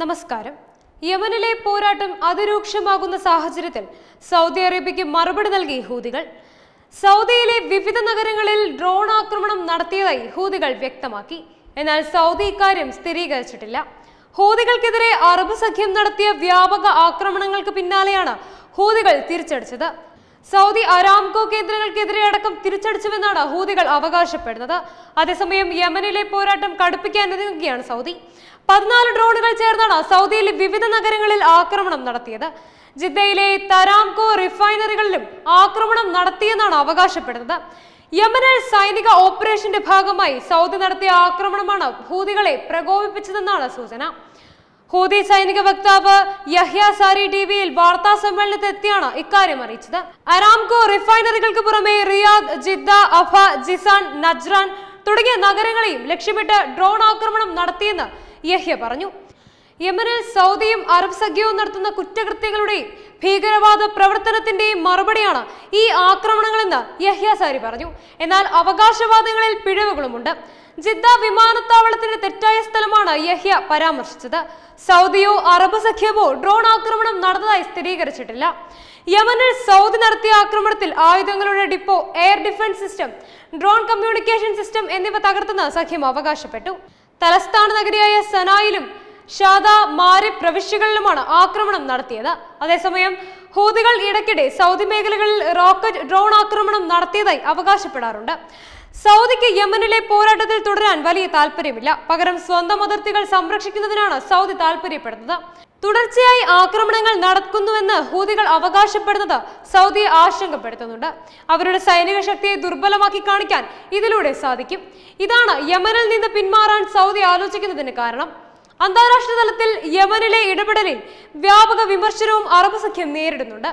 നമസ്കാരം യമനിലെ പോരാട്ടം അതിരൂക്ഷമാകുന്ന സാഹചര്യത്തിൽ സൗദി അറേബ്യയ്ക്ക് മറുപടി നൽകി ഹൂതികൾ സൗദിയിലെ വിവിധ നഗരങ്ങളിൽ ഡ്രോൺ ആക്രമണം നടത്തിയതായി ഹൂതികൾ വ്യക്തമാക്കി എന്നാൽ സൗദി ഇക്കാര്യം സ്ഥിരീകരിച്ചിട്ടില്ല ഹൂതികൾക്കെതിരെ അറബ് സഖ്യം നടത്തിയ വ്യാപക ആക്രമണങ്ങൾക്ക് പിന്നാലെയാണ് ഹൂതികൾ തിരിച്ചടിച്ചത് സൗദി അരാംകോ കേന്ദ്രങ്ങൾക്കെതിരെ അടക്കം തിരിച്ചടിച്ചുവെന്നാണ് ഹൂതികൾ അവകാശപ്പെടുന്നത് അതേസമയം യമനിലെ പോരാട്ടം കടുപ്പിക്കാൻ ഒരുങ്ങുകയാണ് സൗദി പതിനാല് ഡ്രോണുകൾ ചേർന്നാണ് സൗദിയിലെ വിവിധ നഗരങ്ങളിൽ ആക്രമണം നടത്തിയത് ജിദ്ദയിലെ തരാംകോ റിഫൈനറികളിലും ആക്രമണം നടത്തിയെന്നാണ് അവകാശപ്പെടുന്നത് യമനിൽ സൈനിക ഓപ്പറേഷന്റെ ഭാഗമായി സൗദി നടത്തിയ ആക്രമണമാണ് ഹൂതികളെ പ്രകോപിപ്പിച്ചതെന്നാണ് സൂചന ഹൂതി സൈനിക വക്താവ് യഹ്യ സാരി ടി വിയിൽ വാർത്താ എത്തിയാണ് ഇക്കാര്യം അറിയിച്ചത് അരാംകോ റിഫൈനറികൾക്ക് പുറമെ റിയാദ് ജിദ്ദ അഫ ജിസാൻ നജ്റാൻ തുടങ്ങിയ നഗരങ്ങളെയും ലക്ഷ്യമിട്ട് ഡ്രോൺ ആക്രമണം നടത്തിയെന്ന് യഹ്യ പറഞ്ഞു യമനിൽ സൗദിയും അറബ് സഖ്യവും നടത്തുന്ന കുറ്റകൃത്യങ്ങളുടെയും ഭീകരവാദ പ്രവർത്തനത്തിന്റെയും മറുപടിയാണ് ഈ ആക്രമണങ്ങളെന്ന് യഹ്യ സാരി പറഞ്ഞു എന്നാൽ അവകാശവാദങ്ങളിൽ പിഴവുകളുമുണ്ട് ജിദ്ദ വിമാനത്താവളത്തിന്റെ തെറ്റായ സ്ഥലമാണ് യഹ്യ പരാമർശിച്ചത് സൗദിയോ അറബ് സഖ്യമോ ഡ്രോൺ ആക്രമണം നടന്നതായി സ്ഥിരീകരിച്ചിട്ടില്ല യമനിൽ സൗദി നടത്തിയ ആക്രമണത്തിൽ ആയുധങ്ങളുടെ depot air defence system drone communication system എന്നിവ തകർത്തെന്ന് സഖ്യം അവകാശപ്പെട്ടു തലസ്ഥാന നഗരിയായ സനായിലും ഷാദ മാരി പ്രവിശ്യകളിലുമാണ് ആക്രമണം നടത്തിയത് അതേസമയം ഹൂതികൾ ഇടയ്ക്കിടെ സൗദി മേഖലകളിൽ റോക്കറ്റ് ഡ്രോൺ ആക്രമണം നടത്തിയതായി അവകാശപ്പെടാറുണ്ട് സൗദിക്ക് യമനിലെ പോരാട്ടത്തിൽ തുടരാൻ വലിയ താല്പര്യമില്ല പകരം സ്വന്തം അതിർത്തികൾ സംരക്ഷിക്കുന്നതിനാണ് സൗദി താല്പര്യപ്പെടുന്നത് തുടർച്ചയായി ആക്രമണങ്ങൾ നടക്കുന്നുവെന്ന് ഹൂതികൾ അവകാശപ്പെടുന്നത് സൗദിയെ ആശങ്കപ്പെടുത്തുന്നുണ്ട് അവരുടെ സൈനിക ശക്തിയെ ദുർബലമാക്കി കാണിക്കാൻ ഇതിലൂടെ സാധിക്കും ഇതാണ് യമനിൽ നിന്ന് പിന്മാറാൻ സൗദി ആലോചിക്കുന്നതിന് കാരണം അന്താരാഷ്ട്ര തലത്തിൽ യമനിലെ ഇടപെടലിൽ വ്യാപക വിമർശനവും അറബ് സഖ്യം നേരിടുന്നുണ്ട്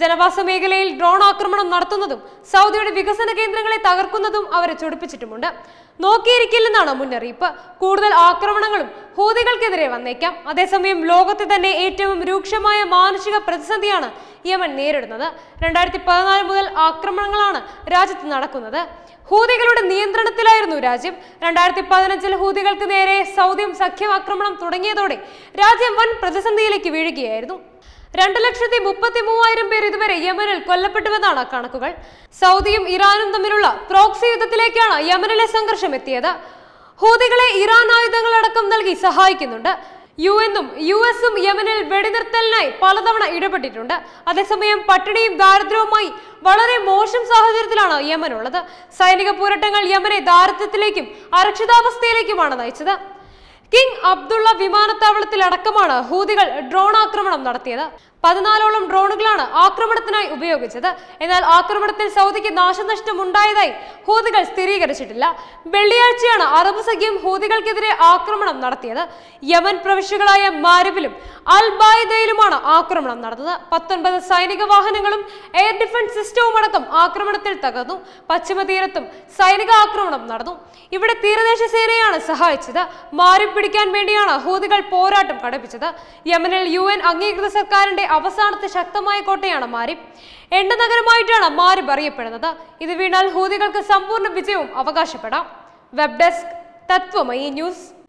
ജനവാസ മേഖലയിൽ ഡ്രോൺ ആക്രമണം നടത്തുന്നതും സൗദിയുടെ വികസന കേന്ദ്രങ്ങളെ തകർക്കുന്നതും അവരെ ചൊടിപ്പിച്ചിട്ടുമുണ്ട് നോക്കിയിരിക്കില്ലെന്നാണ് മുന്നറിയിപ്പ് കൂടുതൽ ആക്രമണങ്ങളും ഹൂതികൾക്കെതിരെ വന്നേക്കാം അതേസമയം ലോകത്തെ തന്നെ ഏറ്റവും രൂക്ഷമായ മാനുഷിക പ്രതിസന്ധിയാണ് യമൻ നേരിടുന്നത് രണ്ടായിരത്തി പതിനാല് മുതൽ ആക്രമണങ്ങളാണ് രാജ്യത്ത് നടക്കുന്നത് ഹൂതികളുടെ നിയന്ത്രണത്തിലായിരുന്നു രാജ്യം രണ്ടായിരത്തി പതിനഞ്ചിൽ ഹൂതികൾക്ക് നേരെ സൗദിയും സഖ്യം ആക്രമണം തുടങ്ങിയതോടെ രാജ്യം വൻ പ്രതിസന്ധിയിലേക്ക് വീഴുകയായിരുന്നു രണ്ടു ലക്ഷത്തി മുപ്പത്തി മൂവായിരം പേർ ഇതുവരെ യമനിൽ കൊല്ലപ്പെട്ടുവെന്നാണ് കണക്കുകൾ സൗദിയും ഇറാനും തമ്മിലുള്ള പ്രോക്സി യുദ്ധത്തിലേക്കാണ് യമനിലെ സംഘർഷം എത്തിയത് ഹൂതികളെ ഇറാൻ ആയുധങ്ങളടക്കം നൽകി സഹായിക്കുന്നുണ്ട് യു എന്നും യു എസും യമനിൽ വെടിനിർത്തലിനായി പലതവണ ഇടപെട്ടിട്ടുണ്ട് അതേസമയം പട്ടിണിയും ദാരിദ്ര്യവുമായി വളരെ മോശം സാഹചര്യത്തിലാണ് യമൻ ഉള്ളത് സൈനിക പോരാട്ടങ്ങൾ യമനെ ദാരിദ്ര്യത്തിലേക്കും അരക്ഷിതാവസ്ഥയിലേക്കുമാണ് നയിച്ചത് കിങ് അബ്ദുള്ള വിമാനത്താവളത്തിലടക്കമാണ് ഹൂതികൾ ഡ്രോൺ ആക്രമണം നടത്തിയത് പതിനാലോളം ഡ്രോണുകളാണ് ആക്രമണത്തിനായി ഉപയോഗിച്ചത് എന്നാൽ ആക്രമണത്തിൽ സൗദിക്ക് നാശനഷ്ടം ഉണ്ടായതായി ഹൂതികൾ സ്ഥിരീകരിച്ചിട്ടില്ല വെള്ളിയാഴ്ചയാണ് അറബ് സഖ്യം ഹൂതികൾക്കെതിരെ ആക്രമണം നടത്തിയത് യമൻ പ്രവിശ്യകളായ മാരബിലും അൽ ബായിദയിലുമാണ് ആക്രമണം നടന്നത് പത്തൊൻപത് സൈനിക വാഹനങ്ങളും എയർ ഡിഫൻസ് സിസ്റ്റവും അടക്കം ആക്രമണത്തിൽ തകർന്നു പശ്ചിമ തീരത്തും സൈനിക ആക്രമണം നടന്നു ഇവിടെ തീരദേശ സേനയാണ് സഹായിച്ചത് മാരി പിടിക്കാൻ വേണ്ടിയാണ് ഹൂതികൾ പോരാട്ടം കടപ്പിച്ചത് യമനിൽ യു അംഗീകൃത സർക്കാരിന്റെ അവസാനത്തെ ശക്തമായ കോട്ടയാണ് മാരിബ് എണ്ണ നഗരമായിട്ടാണ് മാരിബ് അറിയപ്പെടുന്നത് ഇത് വീണാൽ ഹൂതികൾക്ക് സമ്പൂർണ്ണ വിജയവും അവകാശപ്പെടാം വെബ് ഡെസ്ക് തത്വമയി ന്യൂസ്